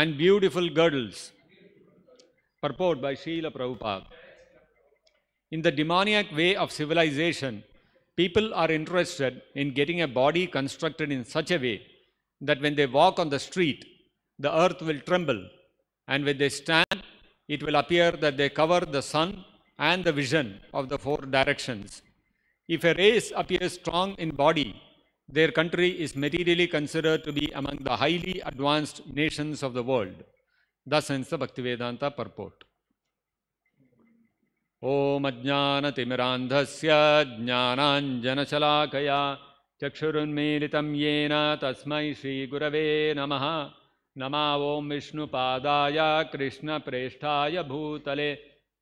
and beautiful girdles. Purport by Srila Prabhupada. In the demoniac way of civilization, people are interested in getting a body constructed in such a way that when they walk on the street, the earth will tremble, and when they stand, it will appear that they cover the sun and the vision of the four directions. If a race appears strong in body, their country is materially considered to be among the highly advanced nations of the world. Thus ends the Bhaktivedanta purport. om ajnana ओम अज्ञानतिमिरान्धस्य ज्ञानाञ्जनशलाकया चक्षुरुन्मीलितं येन तस्मै श्रीगुरवे नमः नमा ॐ विष्णुपादाय कृष्णप्रेष्ठाय भूतले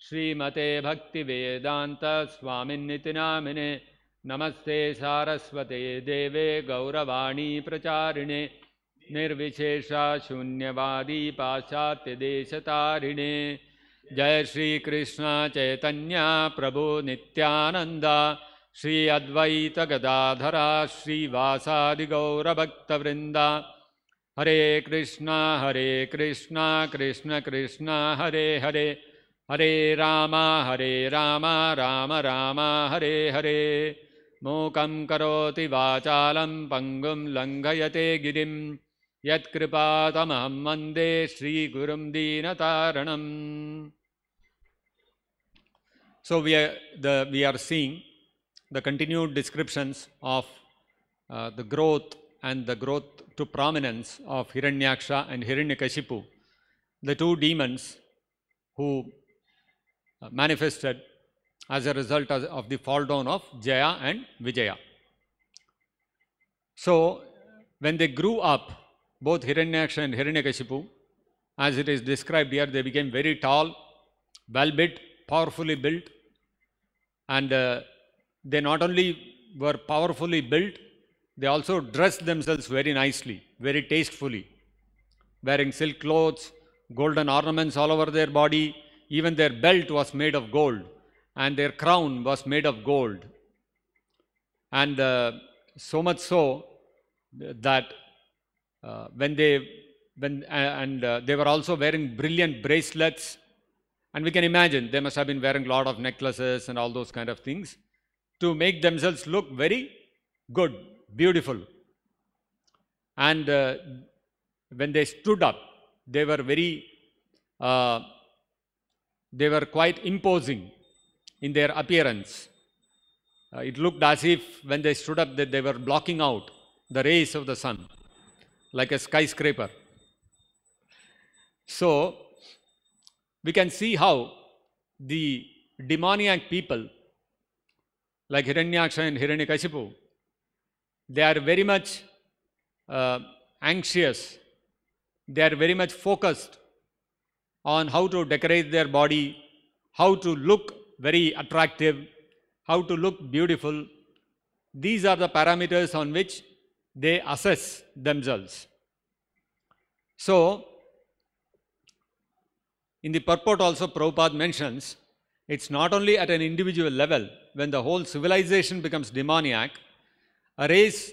श्रीमते भक्तिवेदान्तस्वामिन्निति नामिने नमस्ते सारस्वते देवे गौरवाणी प्रचारिणे निर्विशेषा शून्यवादी पाश्चात्यदेशतारिणे जय कृष्ण चैतन्य प्रभो नित्यानन्दा श्री अद्वैतगदाधरा श्रीवासादिगौरभक्तवृन्दा हरे कृष्णा हरे कृष्णा कृष्ण कृष्ण हरे हरे हरे राम हरे राम राम राम हरे हरे मूकं करोति वाचालं पङ्गुं लङ्घयते गिरिं यत्कृपातमहं मन्दे श्रीगुरुं दीनतारणम् So we are, the, we are seeing the continued descriptions of uh, the growth and the growth to prominence of Hiranyaksha and Hiranyakashipu, the two demons who uh, manifested as a result of the fall down of Jaya and Vijaya. So, when they grew up, both Hiranyaksha and Hiranyakashipu, as it is described here, they became very tall, well built, powerfully built, and uh, they not only were powerfully built, they also dressed themselves very nicely, very tastefully, wearing silk clothes, golden ornaments all over their body, even their belt was made of gold and their crown was made of gold. And uh, so much so that uh, when they when uh, and uh, they were also wearing brilliant bracelets and we can imagine they must have been wearing a lot of necklaces and all those kind of things to make themselves look very good, beautiful. And uh, when they stood up, they were very, uh, they were quite imposing in their appearance. Uh, it looked as if when they stood up that they were blocking out the rays of the sun like a skyscraper. So we can see how the demoniac people like Hiranyaksha and Hiranyakashipu, they are very much uh, anxious. They are very much focused on how to decorate their body, how to look very attractive, how to look beautiful. These are the parameters on which they assess themselves. So, in the purport also Prabhupada mentions, it's not only at an individual level, when the whole civilization becomes demoniac, a race,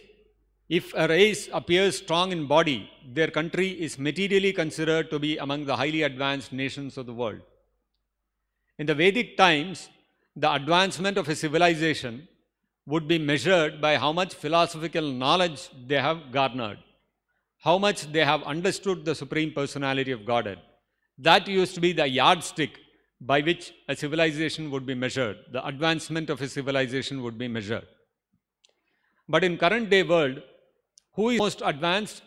if a race appears strong in body, their country is materially considered to be among the highly advanced nations of the world. In the Vedic times, the advancement of a civilization would be measured by how much philosophical knowledge they have garnered, how much they have understood the Supreme Personality of Godhead. That used to be the yardstick by which a civilization would be measured, the advancement of a civilization would be measured. But in current day world, who is most advanced?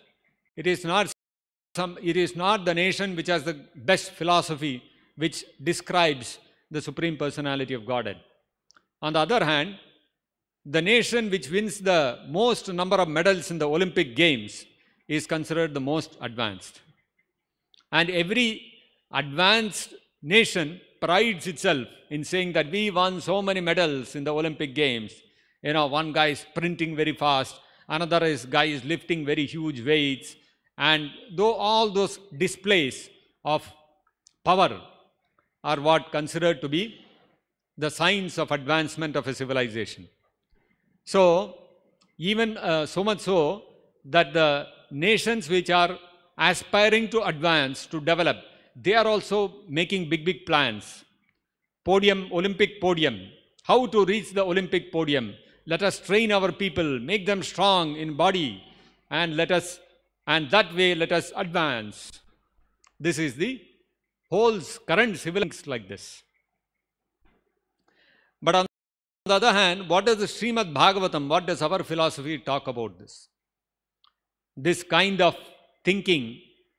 It is not some, it is not the nation which has the best philosophy which describes the Supreme Personality of Godhead. On the other hand, the nation which wins the most number of medals in the Olympic Games is considered the most advanced. And every advanced nation prides itself in saying that we won so many medals in the Olympic Games. You know, one guy is sprinting very fast, another is guy is lifting very huge weights. And though all those displays of power are what considered to be the signs of advancement of a civilization. So, even uh, so much so that the nations which are aspiring to advance, to develop, they are also making big, big plans. Podium, Olympic podium, how to reach the Olympic podium. Let us train our people, make them strong in body and let us, and that way let us advance. This is the holds current civil links like this. But on the other hand, what does the Srimad Bhagavatam, what does our philosophy talk about this? This kind of thinking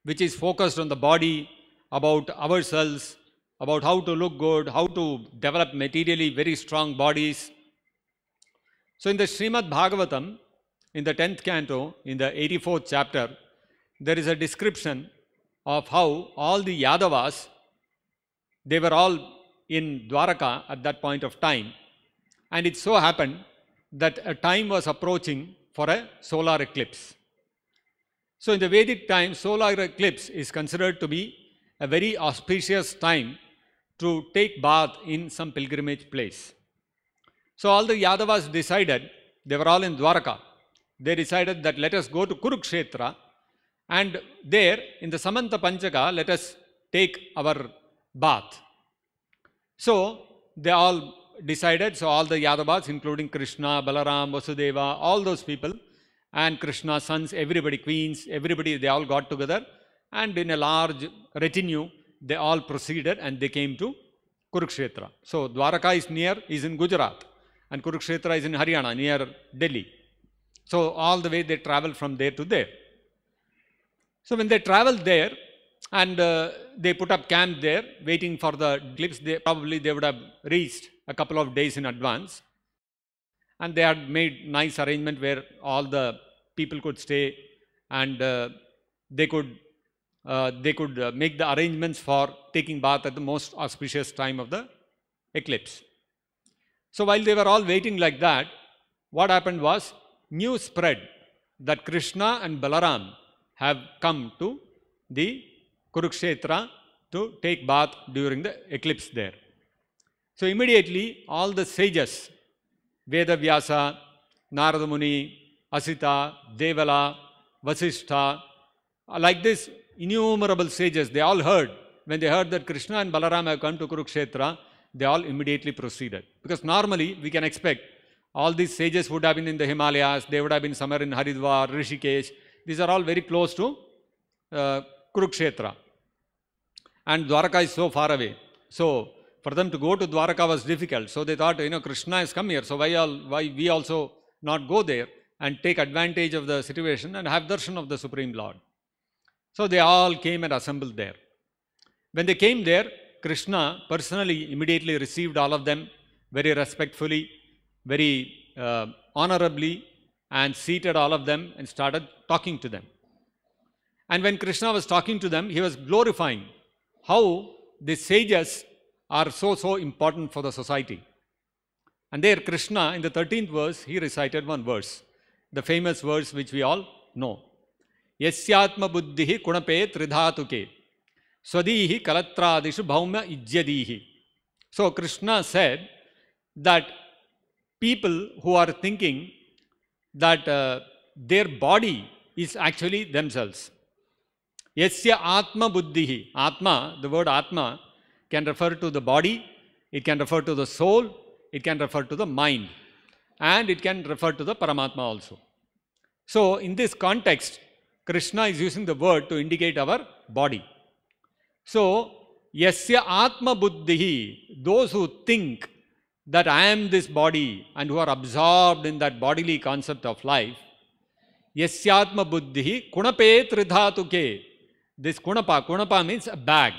which is focused on the body, about ourselves, about how to look good, how to develop materially very strong bodies. So in the Srimad Bhagavatam, in the 10th canto, in the 84th chapter, there is a description of how all the Yadavas, they were all in Dwaraka at that point of time. And it so happened that a time was approaching for a solar eclipse. So in the Vedic time, solar eclipse is considered to be a very auspicious time to take bath in some pilgrimage place. So all the Yadavas decided, they were all in Dwaraka, they decided that let us go to Kurukshetra and there in the Samanta Panchaka, let us take our bath. So they all decided, so all the Yadavas, including Krishna, Balaram, Vasudeva, all those people, and Krishna's sons, everybody, queens, everybody, they all got together. And in a large retinue, they all proceeded and they came to Kurukshetra. So Dwaraka is near, is in Gujarat, and Kurukshetra is in Haryana, near Delhi. So all the way they travel from there to there. So when they travel there and uh, they put up camp there, waiting for the eclipse, they, probably they would have reached a couple of days in advance. And they had made nice arrangement where all the people could stay and uh, they could, uh, they could uh, make the arrangements for taking bath at the most auspicious time of the eclipse. So while they were all waiting like that, what happened was news spread that Krishna and Balaram have come to the Kurukshetra to take bath during the eclipse there. So immediately all the sages, Vedavyasa, Muni, Asita, Devala, Vasishtha, uh, like this innumerable sages, they all heard. When they heard that Krishna and Balaram have come to Kurukshetra, they all immediately proceeded. Because normally we can expect all these sages would have been in the Himalayas, they would have been somewhere in Haridwar, Rishikesh, these are all very close to uh, Kurukshetra. And Dwaraka is so far away. So for them to go to Dwaraka was difficult. So they thought, you know, Krishna has come here. So why, all, why we also not go there and take advantage of the situation and have darshan of the Supreme Lord. So they all came and assembled there. When they came there, Krishna personally immediately received all of them very respectfully, very uh, honorably, and seated all of them and started talking to them. And when Krishna was talking to them, he was glorifying how the sages are so, so important for the society. And there, Krishna, in the 13th verse, he recited one verse, the famous verse which we all know. Yasyatma buddhihi kunape tridhatuke swadihi kalatradishu bhauma ijyadihi. So Krishna said that people who are thinking that uh, their body is actually themselves. Yasya Atma Buddhihi. Atma, the word Atma can refer to the body, it can refer to the soul, it can refer to the mind, and it can refer to the Paramatma also. So, in this context, Krishna is using the word to indicate our body. So, Yasya Atma Buddhihi, those who think that I am this body and who are absorbed in that bodily concept of life, yasyatma buddhi kunape tridhatuke. This kunapa, kunapa means a bag,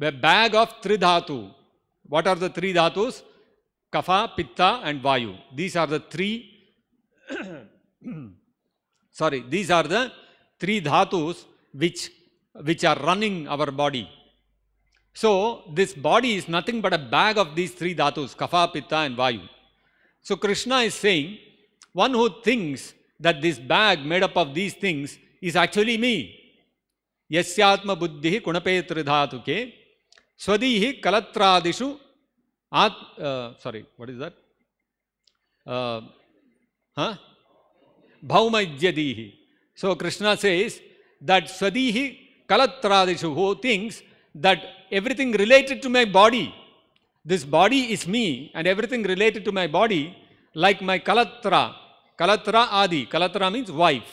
a bag of tridhatu. What are the three dhatus? Kapha, Pitta and Vayu. These are the three, sorry, these are the three dhatus which, which are running our body. So this body is nothing but a bag of these three dhatus, kapha, pitta and vayu. So Krishna is saying, one who thinks that this bag made up of these things is actually me. Yasyatma buddhi dhatuké, swadihi kalatradishu at, uh, sorry, what is that? Uh, huh? So Krishna says that swadihi kalatradishu, who thinks that everything related to my body, this body is me and everything related to my body, like my kalatra, kalatra adi, kalatra means wife.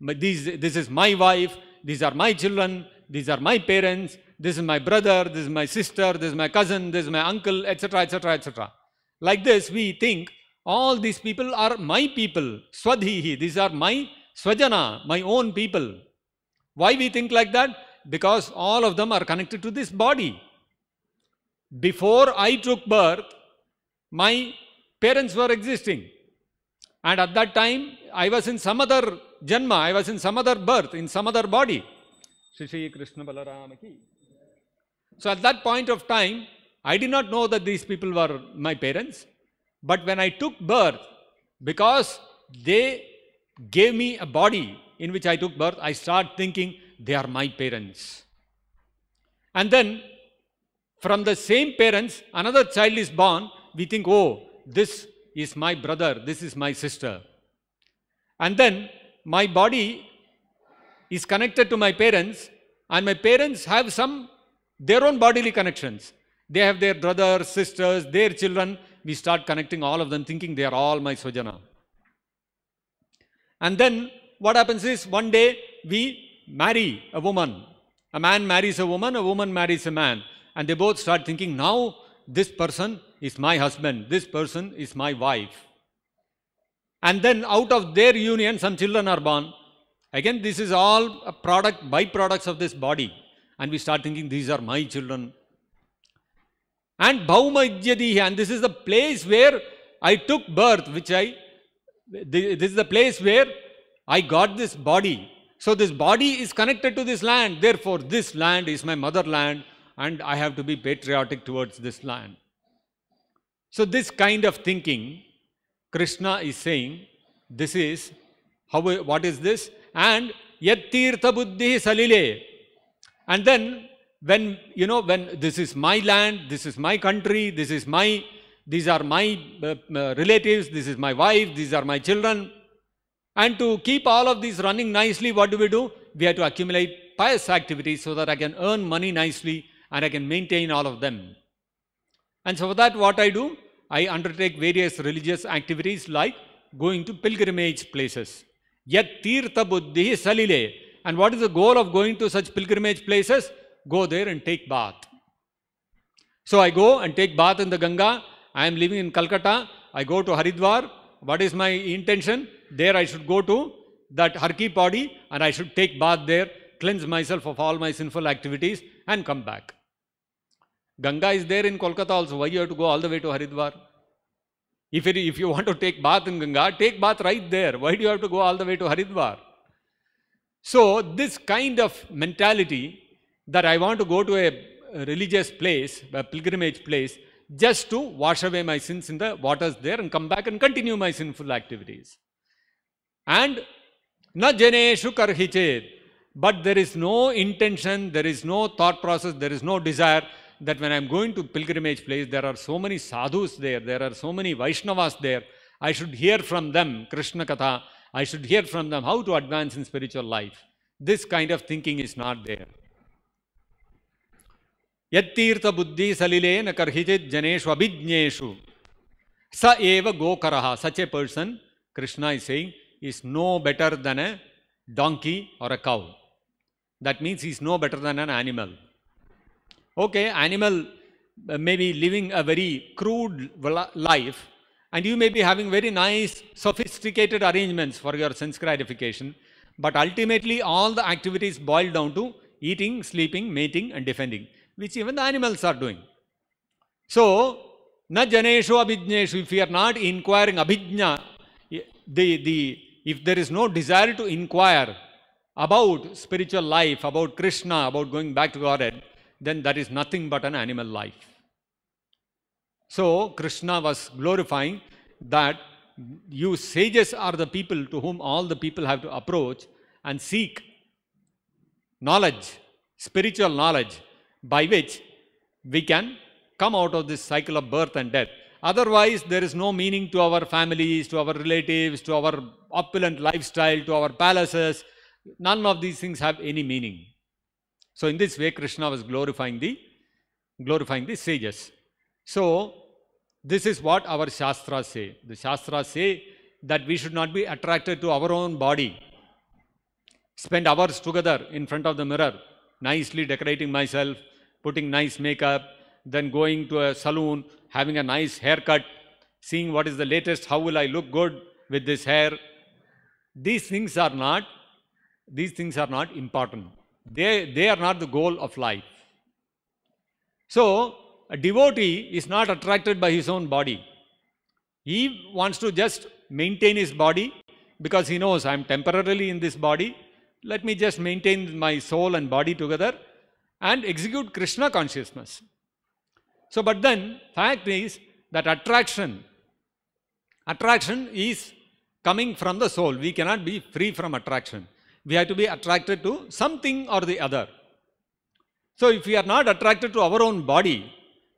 These, this is my wife, these are my children, these are my parents, this is my brother, this is my sister, this is my cousin, this is my uncle, etc., etc., etc. Like this, we think all these people are my people, swadhihi, these are my swajana, my own people. Why we think like that? Because all of them are connected to this body. Before I took birth, my parents were existing. And at that time, I was in some other janma, I was in some other birth, in some other body. Shri Krishna Balaramaki. So at that point of time, I did not know that these people were my parents. But when I took birth, because they gave me a body in which I took birth, I started thinking they are my parents. And then from the same parents, another child is born, we think, oh, this is my brother, this is my sister. And then my body is connected to my parents, and my parents have some their own bodily connections. They have their brothers, sisters, their children. We start connecting all of them, thinking they are all my Swajana. And then what happens is one day we marry a woman. A man marries a woman, a woman marries a man. And they both start thinking, now this person is my husband, this person is my wife. And then out of their union, some children are born. Again, this is all a product, byproducts of this body. And we start thinking, these are my children. And Bhauma and this is the place where I took birth, which I, this is the place where I got this body. So this body is connected to this land. Therefore, this land is my motherland and I have to be patriotic towards this land. So this kind of thinking, Krishna is saying, this is, how, what is this? And yat tirtha buddhi salile. And then when, you know, when this is my land, this is my country, this is my, these are my uh, uh relatives, this is my wife, these are my children, and to keep all of these running nicely, what do we do? We have to accumulate pious activities so that I can earn money nicely and I can maintain all of them. And so for that, what I do? I undertake various religious activities like going to pilgrimage places. Yat tirtha buddhi salile. And what is the goal of going to such pilgrimage places? Go there and take bath. So I go and take bath in the Ganga. I am living in Calcutta. I go to Haridwar. What is my intention? there I should go to that Harki Padi and I should take bath there, cleanse myself of all my sinful activities and come back. Ganga is there in Kolkata also. Why you have to go all the way to Haridwar? If, it, if you want to take bath in Ganga, take bath right there. Why do you have to go all the way to Haridwar? So this kind of mentality that I want to go to a religious place, a pilgrimage place, just to wash away my sins in the waters there and come back and continue my sinful activities. And na shukar karhichet. But there is no intention, there is no thought process, there is no desire that when I'm going to pilgrimage place, there are so many sadhus there, there are so many Vaishnavas there. I should hear from them, Krishna Katha. I should hear from them how to advance in spiritual life. This kind of thinking is not there. यत्तीर्थ बुद्धि सलिले न कर्चित जनेशु sa eva एव गोकरः such a person Krishna is saying is no better than a donkey or a cow. That means he is no better than an animal. Okay, animal uh, may be living a very crude life and you may be having very nice sophisticated arrangements for your sense gratification but ultimately all the activities boil down to eating, sleeping, mating and defending which even the animals are doing. So, na janeshu abhijneshu if you are not inquiring abhijna eh, the, the if there is no desire to inquire about spiritual life, about Krishna, about going back to Godhead, then that is nothing but an animal life. So Krishna was glorifying that you sages are the people to whom all the people have to approach and seek knowledge, spiritual knowledge, by which we can come out of this cycle of birth and death. Otherwise, there is no meaning to our families, to our relatives, to our opulent lifestyle, to our palaces. None of these things have any meaning. So in this way, Krishna was glorifying the glorifying the sages. So this is what our shastras say. The shastras say that we should not be attracted to our own body. Spend hours together in front of the mirror, nicely decorating myself, putting nice makeup, then going to a saloon, having a nice haircut, seeing what is the latest, how will I look good with this hair. These things are not, these things are not important. They, they are not the goal of life. So, a devotee is not attracted by his own body. He wants to just maintain his body because he knows I am temporarily in this body. Let me just maintain my soul and body together and execute Krishna consciousness. So, but then fact is that attraction, attraction is coming from the soul. We cannot be free from attraction. We have to be attracted to something or the other. So if we are not attracted to our own body,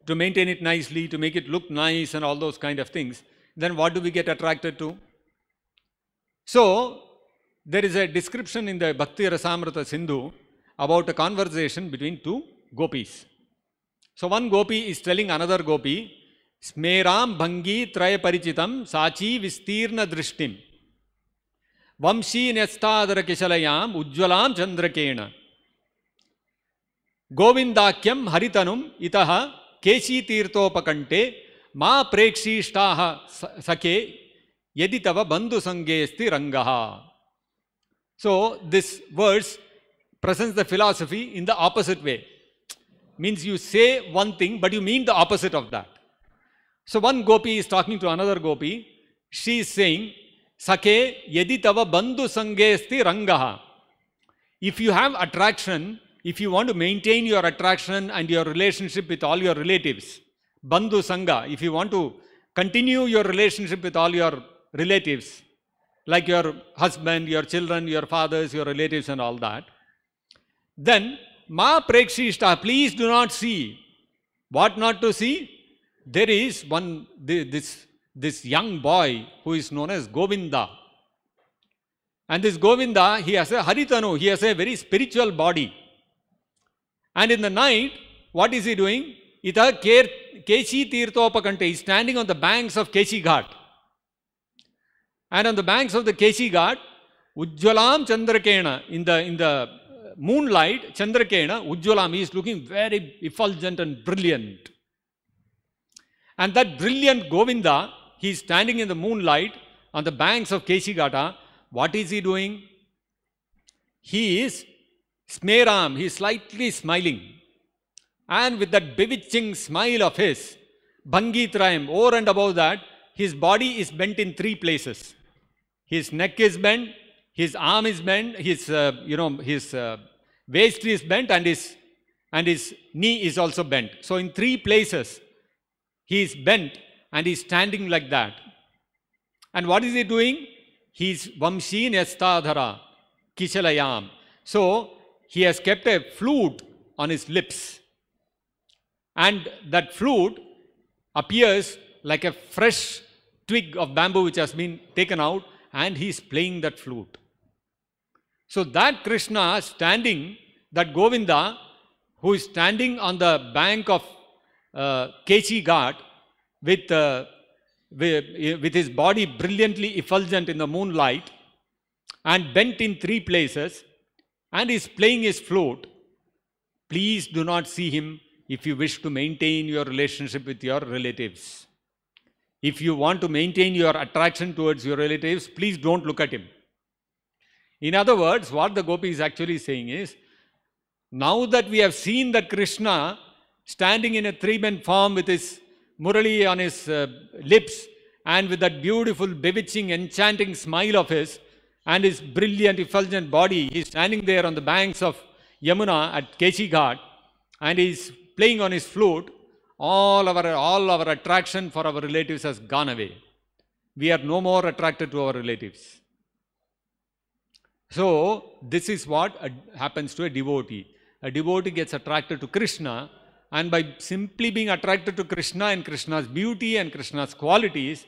to maintain it nicely, to make it look nice and all those kind of things, then what do we get attracted to? So there is a description in the Bhakti Rasamrita Sindhu about a conversation between two gopis. So one gopi is telling another gopi, Smeram bhangi traya parichitam sachi vistirna drishtim. Vamsi nestadara kishalayam ujjwalam chandrakena. गोविंदाख्यम हरितनुम इतः केशी तीर्थोपकंठे मा प्रेक्षिष्टा सखे यदि तव बंधु संगेस्ति रंग so this words presents the philosophy in the opposite way means you say one thing, but you mean the opposite of that. So one gopi is talking to another gopi. She is saying, Sake yedi tava bandhu sangesti rangaha. If you have attraction, if you want to maintain your attraction and your relationship with all your relatives, bandhu sangha, if you want to continue your relationship with all your relatives, like your husband, your children, your fathers, your relatives and all that, then Ma Prekshishta, please do not see. What not to see? There is one, this, this young boy who is known as Govinda. And this Govinda, he has a Haritanu, he has a very spiritual body. And in the night, what is he doing? Ita Keshi Tirthopakante, he is standing on the banks of Keshi Ghat. And on the banks of the Keshi Ghat, Ujjalam Chandrakena, in the, in the moonlight, Chandrakena, Ujjwalam, he is looking very effulgent and brilliant. And that brilliant Govinda, he is standing in the moonlight on the banks of Keshigata. What is he doing? He is smirram. he is slightly smiling. And with that bewitching smile of his, Bhangitrayam, over and above that, his body is bent in three places. His neck is bent, his arm is bent, his, uh, you know, his uh, waist is bent and his, and his knee is also bent. So in three places, he is bent and he is standing like that. And what is he doing? He is Vamshin Yastadhara Kishalayam. So he has kept a flute on his lips. And that flute appears like a fresh twig of bamboo which has been taken out and he is playing that flute. So that Krishna standing, that Govinda, who is standing on the bank of uh, Kechi Ghat with, uh, with, with his body brilliantly effulgent in the moonlight and bent in three places and is playing his flute, please do not see him if you wish to maintain your relationship with your relatives. If you want to maintain your attraction towards your relatives, please don't look at him. In other words, what the gopi is actually saying is, now that we have seen that Krishna standing in a three-man form with his murali on his uh, lips and with that beautiful, bewitching, enchanting smile of his and his brilliant, effulgent body, he's standing there on the banks of Yamuna at Keshi Ghat and he's playing on his flute, all our, all our attraction for our relatives has gone away. We are no more attracted to our relatives. So, this is what happens to a devotee. A devotee gets attracted to Krishna and by simply being attracted to Krishna and Krishna's beauty and Krishna's qualities,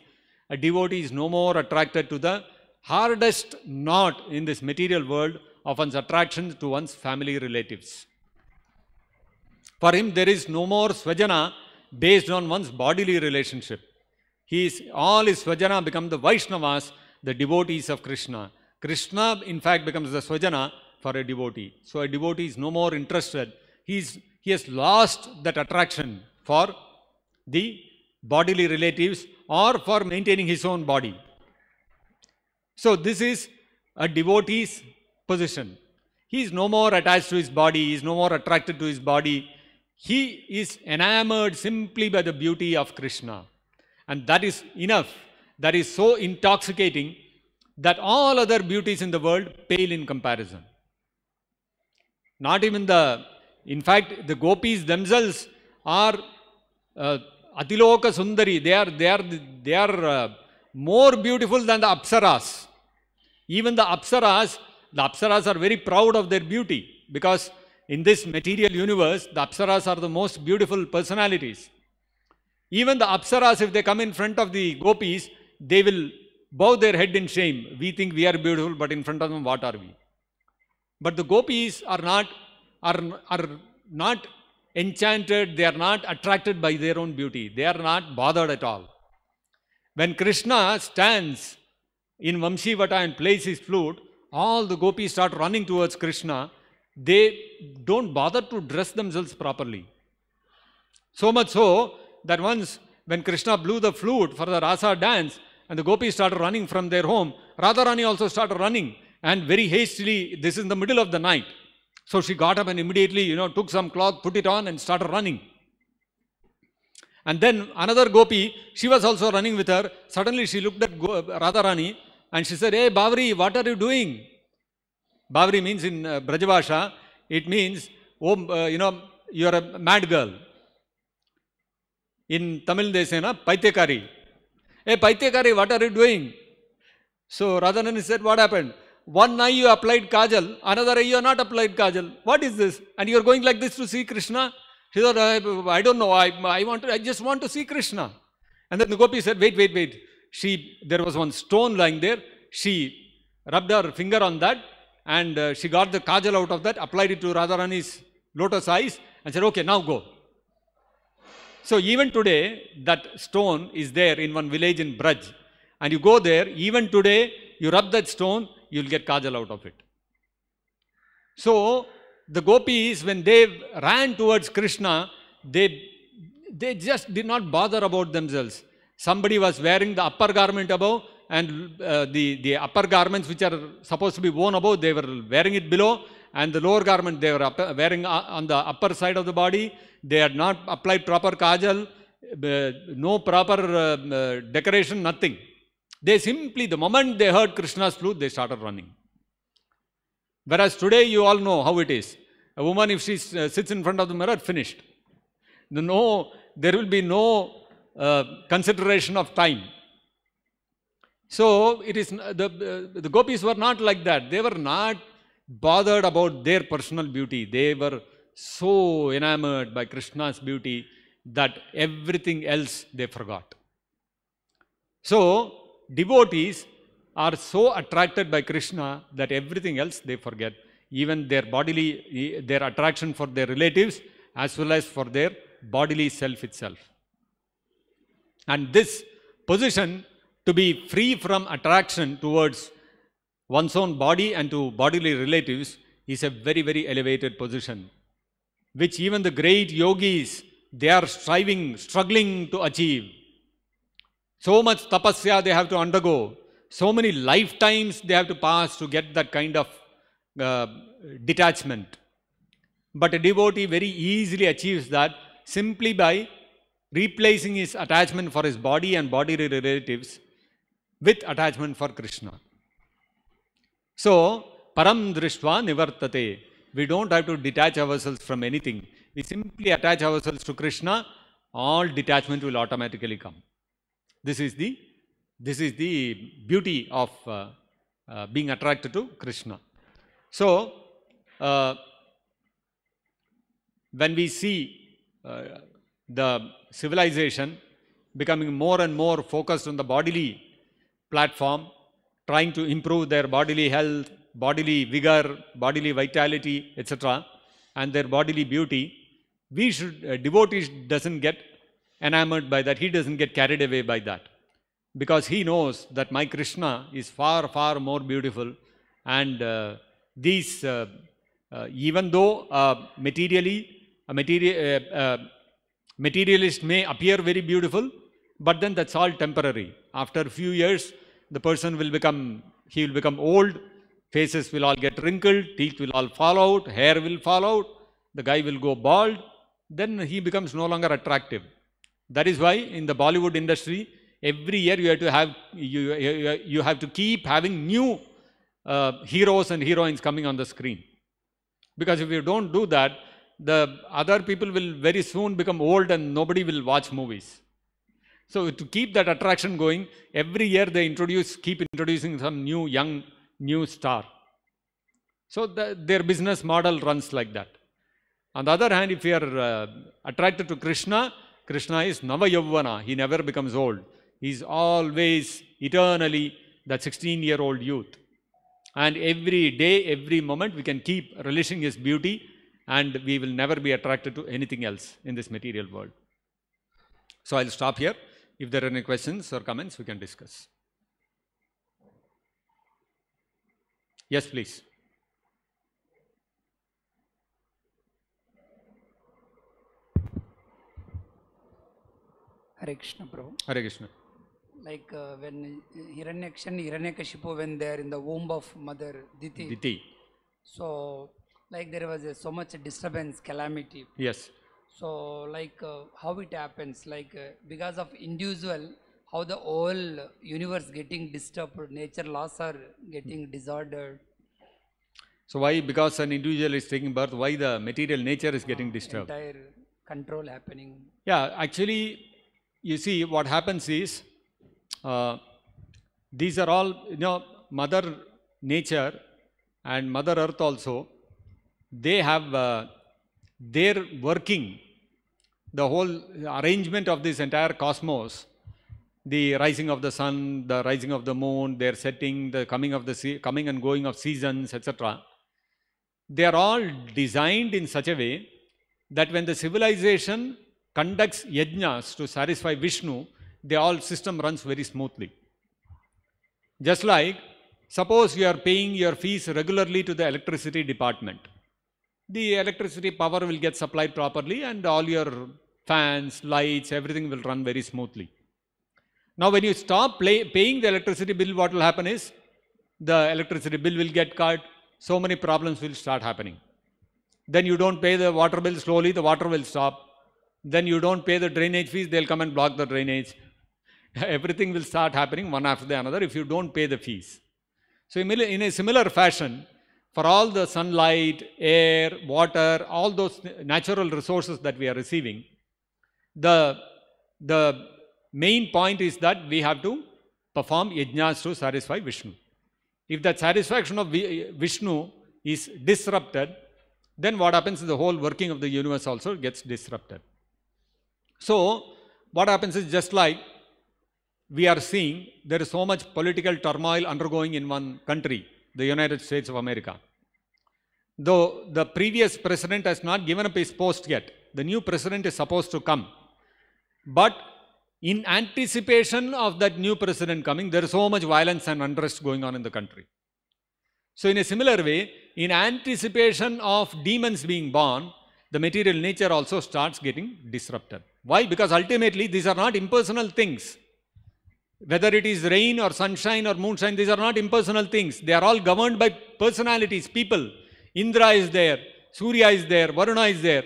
a devotee is no more attracted to the hardest knot in this material world of one's attraction to one's family relatives. For him, there is no more svajana based on one's bodily relationship. He is, all his svajana become the Vaishnavas, the devotees of Krishna. Krishna in fact becomes the Swajana for a devotee. So a devotee is no more interested. He's, he has lost that attraction for the bodily relatives or for maintaining his own body. So this is a devotee's position. He is no more attached to his body, he is no more attracted to his body. He is enamored simply by the beauty of Krishna. And that is enough. That is so intoxicating that all other beauties in the world pale in comparison. Not even the, in fact, the gopis themselves are uh, Atiloka Sundari, they are, they are, they are uh, more beautiful than the Apsaras. Even the Apsaras, the Apsaras are very proud of their beauty because in this material universe, the Apsaras are the most beautiful personalities. Even the Apsaras, if they come in front of the gopis, they will bow their head in shame. We think we are beautiful, but in front of them, what are we? But the gopis are not, are, are not enchanted, they are not attracted by their own beauty, they are not bothered at all. When Krishna stands in Vamsivata and plays his flute, all the gopis start running towards Krishna. They don't bother to dress themselves properly. So much so that once when Krishna blew the flute for the Rasa dance, and the gopis started running from their home. Radharani also started running and very hastily, this is in the middle of the night. So she got up and immediately, you know, took some cloth, put it on and started running. And then another gopi, she was also running with her. Suddenly she looked at Radharani and she said, Hey, Bhavri, what are you doing? Bhavri means in uh, Brajavasha, it means, oh, uh, you know, you are a mad girl. In Tamil, they say, na, Paitekari. Hey, Paitekari, what are you doing? So Radhanani said, what happened? One eye you applied kajal, another eye you are not applied kajal. What is this? And you are going like this to see Krishna? He said, I, I don't know, I, I, want to, I just want to see Krishna. And then the gopi said, wait, wait, wait. She, there was one stone lying there. She rubbed her finger on that and uh, she got the kajal out of that, applied it to Radharani's lotus eyes and said, okay, now go. So even today, that stone is there in one village in Braj. And you go there, even today, you rub that stone, you'll get kajal out of it. So the gopis, when they ran towards Krishna, they, they just did not bother about themselves. Somebody was wearing the upper garment above, and uh, the, the upper garments which are supposed to be worn above, they were wearing it below, and the lower garment they were up, wearing uh, on the upper side of the body they had not applied proper kajal, uh, no proper uh, uh, decoration, nothing. They simply, the moment they heard Krishna's flute, they started running. Whereas today, you all know how it is. A woman, if she uh, sits in front of the mirror, finished. The no, there will be no uh, consideration of time. So it is uh, the, the gopis were not like that. They were not bothered about their personal beauty. They were so enamored by Krishna's beauty that everything else they forgot. So, devotees are so attracted by Krishna that everything else they forget, even their bodily, their attraction for their relatives as well as for their bodily self itself. And this position to be free from attraction towards one's own body and to bodily relatives is a very, very elevated position which even the great yogis, they are striving, struggling to achieve. So much tapasya they have to undergo. So many lifetimes they have to pass to get that kind of uh, detachment. But a devotee very easily achieves that simply by replacing his attachment for his body and body relatives with attachment for Krishna. So, param drishtva nivartate we don't have to detach ourselves from anything. We simply attach ourselves to Krishna, all detachment will automatically come. This is the, this is the beauty of uh, uh, being attracted to Krishna. So, uh, when we see uh, the civilization becoming more and more focused on the bodily platform, trying to improve their bodily health, bodily vigor, bodily vitality, etc., and their bodily beauty, we should, uh, devotee doesn't get enamored by that, he doesn't get carried away by that. Because he knows that my Krishna is far, far more beautiful and uh, these, uh, uh even though uh, materially, a materialist may appear very beautiful, but then that's all temporary. After a few years, the person will become, he will become old, Faces will all get wrinkled, teeth will all fall out, hair will fall out, the guy will go bald, then he becomes no longer attractive. That is why in the Bollywood industry, every year you have to have, you, you, have to keep having new uh, heroes and heroines coming on the screen. Because if you don't do that, the other people will very soon become old and nobody will watch movies. So to keep that attraction going, every year they introduce, keep introducing some new young new star. So the, their business model runs like that. On the other hand, if you are uh, attracted to Krishna, Krishna is Navayavana. He never becomes old. He is always eternally that 16-year-old youth. And every day, every moment, we can keep relishing his beauty and we will never be attracted to anything else in this material world. So I'll stop here. If there are any questions or comments, we can discuss. Yes, please. Hare Krishna, Prabhu. Hare Krishna. Like uh, when Hiranyaksha and Hiranyakashipu, when they are in the womb of Mother Diti. Diti. So, like there was a, so much disturbance, calamity. Yes. So, like uh, how it happens, like uh, because of individual, how the whole universe getting disturbed, nature laws are getting disordered. So why, because an individual is taking birth, why the material nature is getting ah, disturbed? Entire control happening. Yeah, actually, you see, what happens is, uh, these are all, you know, mother nature and mother earth also, they have uh, their working, the whole arrangement of this entire cosmos, the rising of the sun, the rising of the moon, their setting, the coming of the coming and going of seasons, etc. They are all designed in such a way that when the civilization conducts yajnas to satisfy Vishnu, the all system runs very smoothly. Just like, suppose you are paying your fees regularly to the electricity department. The electricity power will get supplied properly and all your fans, lights, everything will run very smoothly. Now, when you stop play, paying the electricity bill, what will happen is the electricity bill will get cut, so many problems will start happening. Then you don't pay the water bill slowly, the water will stop. Then you don't pay the drainage fees, they'll come and block the drainage. Everything will start happening one after the another if you don't pay the fees. So, in a similar fashion, for all the sunlight, air, water, all those natural resources that we are receiving, the, the Main point is that we have to perform yajnas to satisfy Vishnu. If that satisfaction of Vishnu is disrupted, then what happens is the whole working of the universe also gets disrupted. So, what happens is just like we are seeing there is so much political turmoil undergoing in one country, the United States of America. Though the previous president has not given up his post yet, the new president is supposed to come. But in anticipation of that new president coming, there is so much violence and unrest going on in the country. So in a similar way, in anticipation of demons being born, the material nature also starts getting disrupted. Why? Because ultimately these are not impersonal things. Whether it is rain or sunshine or moonshine, these are not impersonal things. They are all governed by personalities, people. Indra is there, Surya is there, Varuna is there.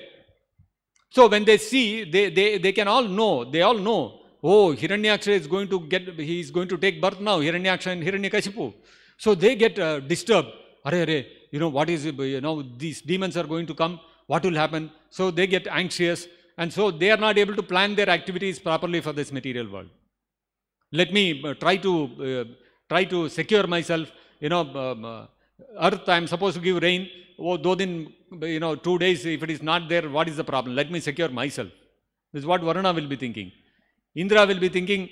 So when they see, they, they, they can all know, they all know oh, Hiranyaksha is going to get, he is going to take birth now, Hiranyaksha and Hiranyakashipu. So they get uh, disturbed. are are you know, what is, uh, you know, these demons are going to come, what will happen? So they get anxious and so they are not able to plan their activities properly for this material world. Let me uh, try to, uh, try to secure myself, you know, um, earth, I am supposed to give rain, oh, though you know, two days, if it is not there, what is the problem? Let me secure myself. This is what Varuna will be thinking. Indra will be thinking,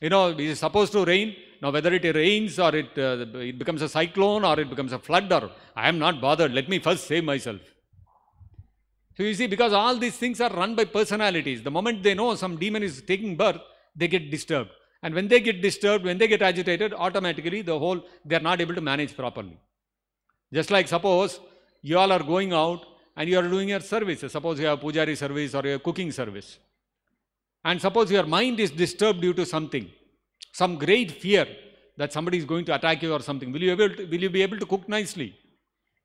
you know, it is supposed to rain. Now, whether it rains or it, uh, it becomes a cyclone or it becomes a flood or I am not bothered. Let me first save myself. So, you see, because all these things are run by personalities. The moment they know some demon is taking birth, they get disturbed. And when they get disturbed, when they get agitated, automatically the whole, they are not able to manage properly. Just like suppose you all are going out and you are doing your service. Suppose you have pujari service or your cooking service. And suppose your mind is disturbed due to something, some great fear that somebody is going to attack you or something. Will you, able to, will you be able to cook nicely?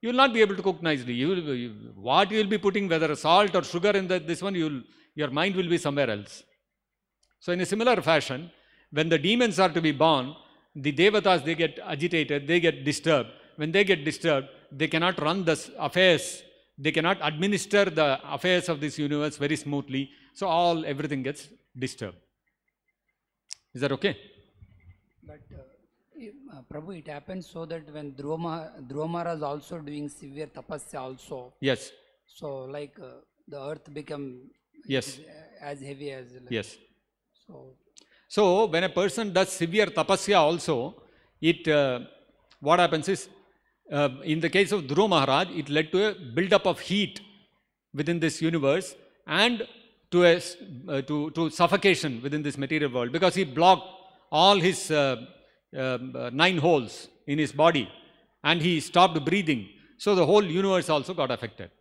You will not be able to cook nicely. You will, you, what you will be putting, whether salt or sugar in the, this one, will, your mind will be somewhere else. So in a similar fashion, when the demons are to be born, the devatas, they get agitated, they get disturbed. When they get disturbed, they cannot run the affairs, they cannot administer the affairs of this universe very smoothly. So all everything gets disturbed. Is that okay? But uh, uh, Prabhu, it happens so that when Dhruvamara, is also doing severe tapasya also. Yes. So like uh, the earth become yes uh, as heavy as like, yes. So. So when a person does severe tapasya also, it uh, what happens is uh, in the case of Dhruva Maharaj, it led to a buildup of heat within this universe and to, a, uh, to, to suffocation within this material world because he blocked all his uh, um, uh, nine holes in his body and he stopped breathing. So the whole universe also got affected.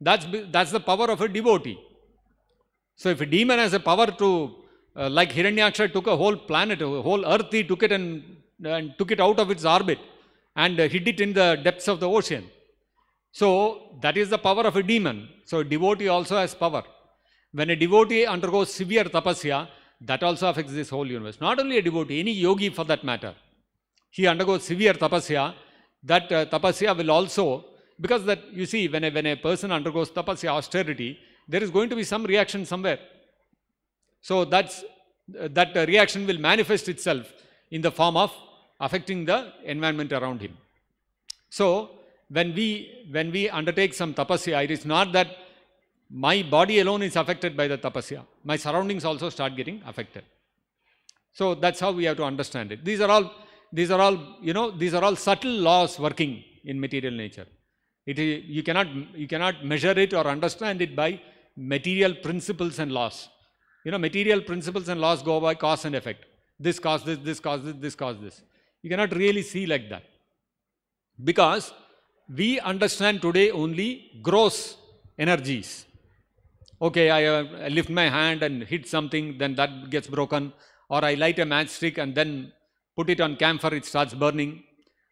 That's, that's the power of a devotee. So if a demon has a power to, uh, like Hiranyaksha took a whole planet, a whole earth, he took it and, and took it out of its orbit and uh, hid it in the depths of the ocean. So that is the power of a demon. So a devotee also has power. When a devotee undergoes severe tapasya, that also affects this whole universe. Not only a devotee, any yogi for that matter. He undergoes severe tapasya. That uh, tapasya will also, because that, you see, when a, when a person undergoes tapasya, austerity, there is going to be some reaction somewhere. So that's, uh, that uh, reaction will manifest itself in the form of affecting the environment around him. So when we, when we undertake some tapasya, it is not that my body alone is affected by the tapasya. My surroundings also start getting affected. So that's how we have to understand it. These are all, these are all, you know, these are all subtle laws working in material nature. It is, you cannot, you cannot measure it or understand it by material principles and laws. You know, material principles and laws go by cause and effect. This cause this, this cause this, this cause this. You cannot really see like that. Because we understand today only gross energies okay, I, uh, I, lift my hand and hit something, then that gets broken. Or I light a matchstick and then put it on camphor, it starts burning.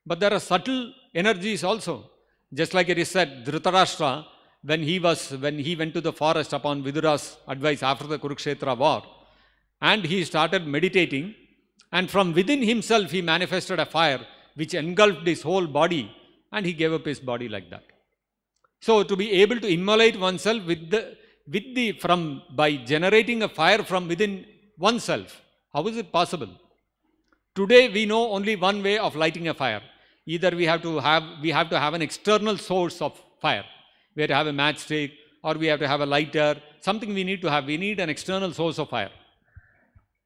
But there are subtle energies also. Just like it is said, Dhritarashtra, when he, was, when he went to the forest upon Vidura's advice after the Kurukshetra war, and he started meditating, and from within himself he manifested a fire which engulfed his whole body, and he gave up his body like that. So to be able to immolate oneself with the with the from by generating a fire from within oneself. How is it possible? Today we know only one way of lighting a fire. Either we have to have we have to have an external source of fire. We have to have a matchstick or we have to have a lighter, something we need to have. We need an external source of fire.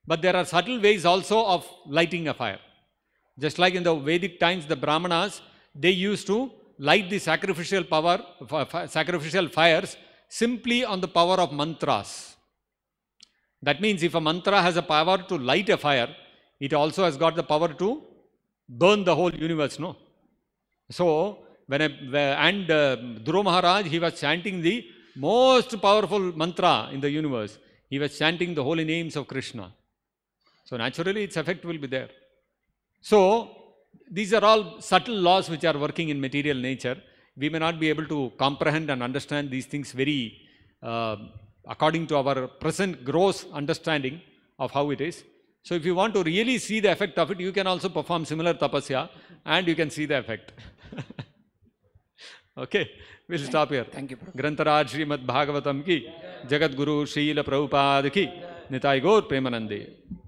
But there are subtle ways also of lighting a fire. Just like in the Vedic times, the Brahmanas, they used to light the sacrificial power, sacrificial fires simply on the power of mantras. That means if a mantra has a power to light a fire, it also has got the power to burn the whole universe, no? So, when I, and uh, Maharaj, he was chanting the most powerful mantra in the universe. He was chanting the holy names of Krishna. So, naturally, its effect will be there. So, these are all subtle laws which are working in material nature we may not be able to comprehend and understand these things very uh, according to our present gross understanding of how it is. So if you want to really see the effect of it, you can also perform similar tapasya and you can see the effect. okay, we'll stop here. Thank you. Grantaraj Srimad Bhagavatam ki, Jagat Guru Srila Prabhupada ki, Nitai Gaur Premanande.